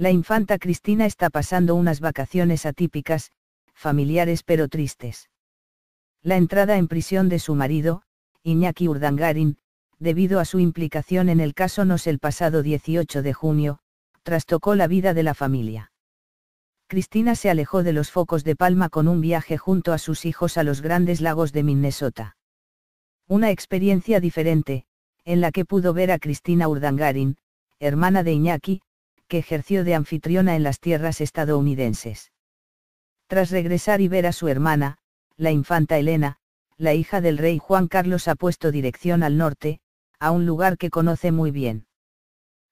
La infanta Cristina está pasando unas vacaciones atípicas, familiares pero tristes. La entrada en prisión de su marido, Iñaki Urdangarin, debido a su implicación en el caso Nos el pasado 18 de junio, trastocó la vida de la familia. Cristina se alejó de los focos de Palma con un viaje junto a sus hijos a los grandes lagos de Minnesota. Una experiencia diferente, en la que pudo ver a Cristina Urdangarin, hermana de Iñaki, que ejerció de anfitriona en las tierras estadounidenses. Tras regresar y ver a su hermana, la infanta Elena, la hija del rey Juan Carlos ha puesto dirección al norte, a un lugar que conoce muy bien.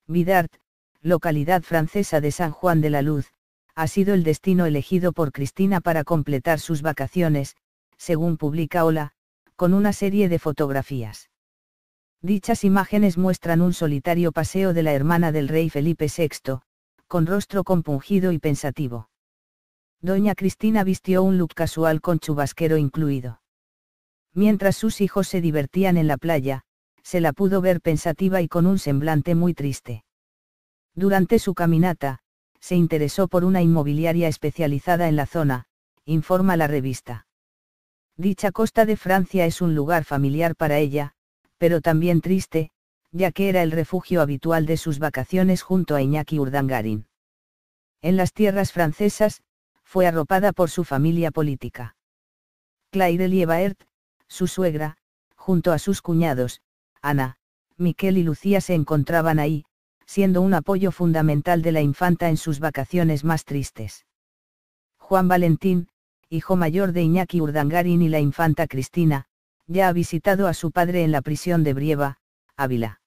Vidart, localidad francesa de San Juan de la Luz, ha sido el destino elegido por Cristina para completar sus vacaciones, según publica Ola, con una serie de fotografías. Dichas imágenes muestran un solitario paseo de la hermana del rey Felipe VI, con rostro compungido y pensativo. Doña Cristina vistió un look casual con chubasquero incluido. Mientras sus hijos se divertían en la playa, se la pudo ver pensativa y con un semblante muy triste. Durante su caminata, se interesó por una inmobiliaria especializada en la zona, informa la revista. Dicha costa de Francia es un lugar familiar para ella, pero también triste, ya que era el refugio habitual de sus vacaciones junto a Iñaki Urdangarin. En las tierras francesas, fue arropada por su familia política. Claire Liebaert, su suegra, junto a sus cuñados, Ana, Miquel y Lucía se encontraban ahí, siendo un apoyo fundamental de la infanta en sus vacaciones más tristes. Juan Valentín, hijo mayor de Iñaki Urdangarin y la infanta Cristina, ya ha visitado a su padre en la prisión de Brieva, Ávila.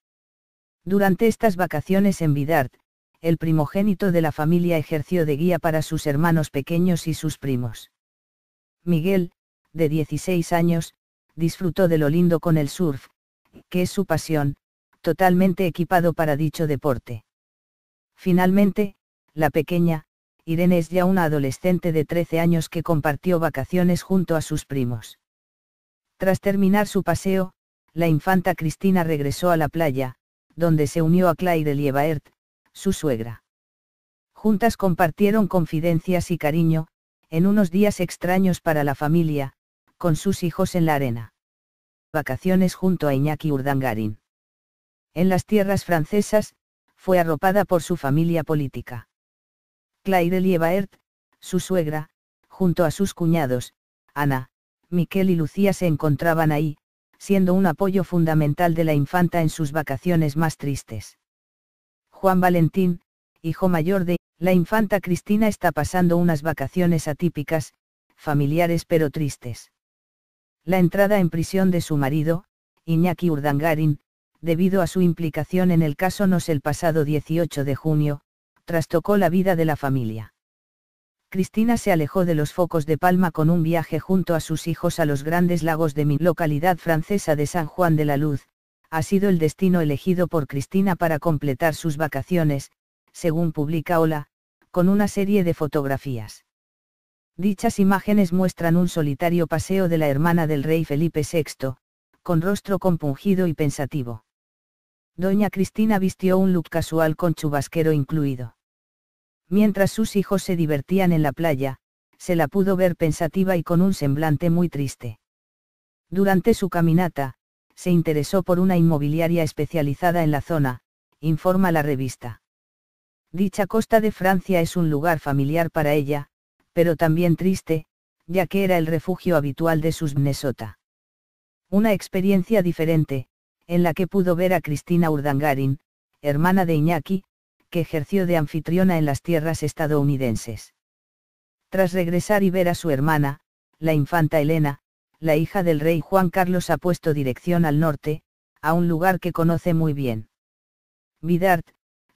Durante estas vacaciones en Vidart, el primogénito de la familia ejerció de guía para sus hermanos pequeños y sus primos. Miguel, de 16 años, disfrutó de lo lindo con el surf, que es su pasión, totalmente equipado para dicho deporte. Finalmente, la pequeña, Irene es ya una adolescente de 13 años que compartió vacaciones junto a sus primos. Tras terminar su paseo, la infanta Cristina regresó a la playa, donde se unió a Claire Lievaert, su suegra. Juntas compartieron confidencias y cariño, en unos días extraños para la familia, con sus hijos en la arena. Vacaciones junto a Iñaki Urdangarin. En las tierras francesas, fue arropada por su familia política. Claire Lievaert, su suegra, junto a sus cuñados, Ana, Miquel y Lucía se encontraban ahí, siendo un apoyo fundamental de la infanta en sus vacaciones más tristes. Juan Valentín, hijo mayor de la infanta Cristina, está pasando unas vacaciones atípicas, familiares pero tristes. La entrada en prisión de su marido, Iñaki Urdangarin, debido a su implicación en el caso NOS el pasado 18 de junio, trastocó la vida de la familia. Cristina se alejó de los focos de Palma con un viaje junto a sus hijos a los grandes lagos de mi localidad francesa de San Juan de la Luz, ha sido el destino elegido por Cristina para completar sus vacaciones, según publica Hola, con una serie de fotografías. Dichas imágenes muestran un solitario paseo de la hermana del rey Felipe VI, con rostro compungido y pensativo. Doña Cristina vistió un look casual con chubasquero incluido. Mientras sus hijos se divertían en la playa, se la pudo ver pensativa y con un semblante muy triste. Durante su caminata, se interesó por una inmobiliaria especializada en la zona, informa la revista. Dicha costa de Francia es un lugar familiar para ella, pero también triste, ya que era el refugio habitual de sus Minnesota. Una experiencia diferente, en la que pudo ver a Cristina Urdangarin, hermana de Iñaki, que ejerció de anfitriona en las tierras estadounidenses. Tras regresar y ver a su hermana, la infanta Elena, la hija del rey Juan Carlos ha puesto dirección al norte, a un lugar que conoce muy bien. Vidart,